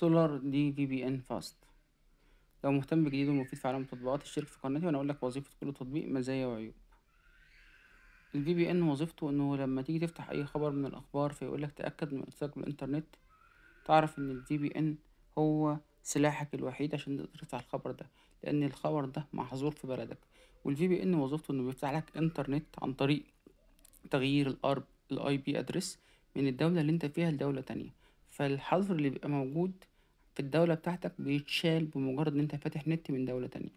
سولار دي في بي ان فاست لو مهتم بجديد ومفيد في عالم التطبيقات اشترك في قناتي وانا اقول لك وظيفه كل تطبيق مزايا وعيوب الفي بي ان وظيفته انه لما تيجي تفتح اي خبر من الاخبار فيقول لك تاكد من اتصالك بالانترنت تعرف ان الفي بي ان هو سلاحك الوحيد عشان تقدر تفتح الخبر ده لان الخبر ده محظور في بلدك والفي بي ان وظيفته انه بيفتح لك انترنت عن طريق تغيير الارب الاي بي ادرس من الدوله اللي انت فيها لدوله تانية فالحظر اللي بيبقى موجود في الدولة بتاعتك بيتشال بمجرد ان انت فاتح نت من دولة تانية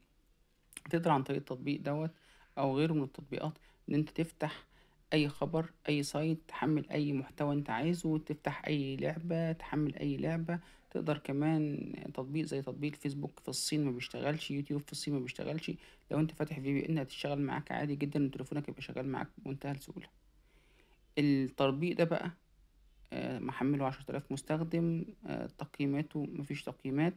تقدر عن طريق التطبيق دوت او غيره من التطبيقات ان انت تفتح اي خبر اي سايت تحمل اي محتوى انت عايزه تفتح اي لعبة تحمل اي لعبة تقدر كمان تطبيق زي تطبيق فيسبوك في الصين ما بيشتغلش يوتيوب في الصين ما بيشتغلش لو انت فاتح في بي ان هتشتغل معاك عادي جدا وتليفونك يبقى شغال معاك بمنتهى السهولة التطبيق ده بقى آه، محمله عشرة آلاف مستخدم آه، تقييماته مفيش تقييمات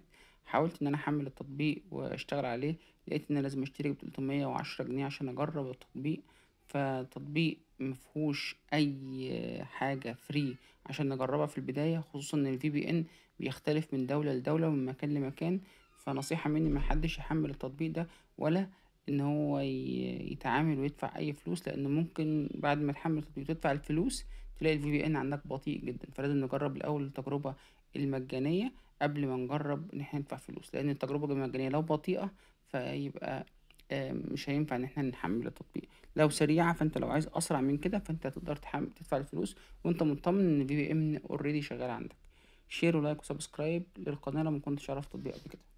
حاولت ان انا احمل التطبيق واشتغل عليه لقيت ان لازم اشترك بتلتمية وعشرة جنيه عشان اجرب التطبيق فتطبيق مفهوش اي حاجة فري عشان نجربها في البداية خصوصا ان الفي بي ان بيختلف من دولة لدولة ومن مكان لمكان فنصيحة مني محدش يحمل التطبيق ده ولا ان هو يتعامل ويدفع اي فلوس لان ممكن بعد ما تحمل التطبيق تدفع الفلوس تلاقي الفي بي ان عندك بطيء جدا فلازم نجرب الاول التجربه المجانيه قبل ما نجرب ان احنا ندفع فلوس لان التجربه المجانيه لو بطيئه فيبقى آه، مش هينفع ان احنا نحمل التطبيق لو سريعه فانت لو عايز اسرع من كده فانت هتقدر تدفع الفلوس وانت مطمن ان الفي بي ان اوريدي شغال عندك شير ولايك وسبسكرايب للقناه لو ما كنتش عرفت تطبيق قبل كده